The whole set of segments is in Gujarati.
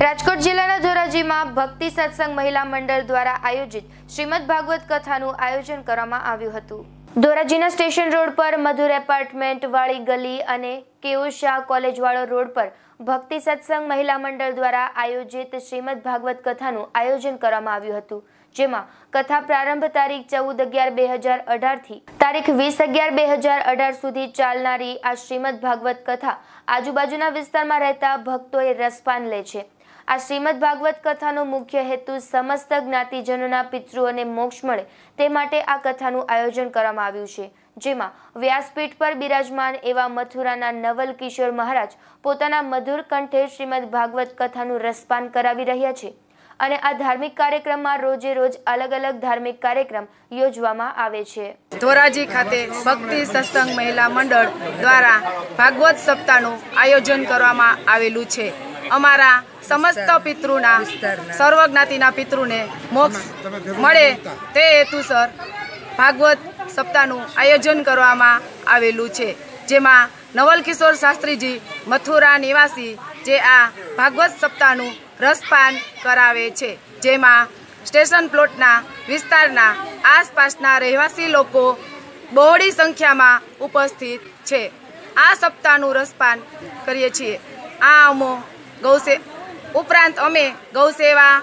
રાજકોટ જિલ્લાના ધોરાજીમાં ભક્તિ સત્સંગ મહિલા મંડળ દ્વારા આયોજિત શ્રીમદ ભાગવત કથાનું આયોજન કરવામાં આવ્યું હતું ધોરાજીના સ્ટેશન રોડ પર મધુર એપાર્ટમેન્ટ વાળી ગલી અને કેઓ શાહ કોલેજવાળો રોડ પર ભક્તિ સત્સંગ મહિલા મંડળ દ્વારા આયોજિત શ્રીમદ ભાગવત કથાનું આયોજન કરવામાં આવ્યું હતું જેમાં કથા પ્રારંભ તારીખ ચૌદ અગિયાર બે હજાર અઢારથી તારીખ વીસ અગિયાર બે હજાર અઢાર સુધી ચાલનારી આ શ્રીમદ ભાગવત કથા આજુબાજુના વિસ્તારમાં રહેતા ભક્તોએ રસપાન લે છે આ શ્રીમદ ભાગવત કથાનો મુખ્ય હેતુ સમસ્ત જ્ઞાતિજનોના પિતૃઓને મોક્ષ મળે તે માટે આ કથાનું આયોજન કરવામાં આવ્યું છે જેમાં વ્યાસપીઠ પર બિરાજમાન એવા મથુરાના નવલ કિશોર મહારાજ પોતાના મધુર કંઠે શ્રીમદ ભાગવત કથાનું રસપાન કરાવી રહ્યા છે અને આ ધાર્મિક કાર્યક્રમમાં રોજે રોજ અલગ અલગ ધાર્મિક કાર્યક્રમ યોજવામાં આવે છે ધોરાજી ખાતે ભક્તિ સત્સંગ મહિલા મંડળ દ્વારા ભાગવત સપ્તાહનું આયોજન કરવામાં આવેલું છે અમારા સમસ્ત પિતૃના સર્વજ્ઞાતિના પિતૃને મોક્ષ મળે તે હેતુસર ભાગવત સપ્તાહનું આયોજન કરવામાં આવેલું છે જેમાં નવલકિશોર શાસ્ત્રીજી મથુરા નિવાસી જે આ ભાગવત સપ્તાહનું રસપાન કરાવે છે જેમાં સ્ટેશન પ્લોટના વિસ્તારના આસપાસના રહેવાસી લોકો બહોળી સંખ્યામાં ઉપસ્થિત છે આ સપ્તાહનું રસપાન કરીએ છીએ આ અમો ગૌસે ઉપરાંત અમે ગૌસેવા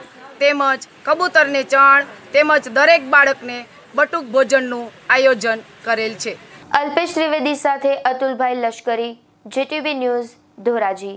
તેમજ કબૂતરને ચણ તેમજ દરેક બાળકને બટુક ભોજનનું આયોજન કરેલ છે અલ્પેશ ત્રિવેદી સાથે અતુલભાઈ લશ્કરી જીટીવી ન્યૂઝ ધોરાજી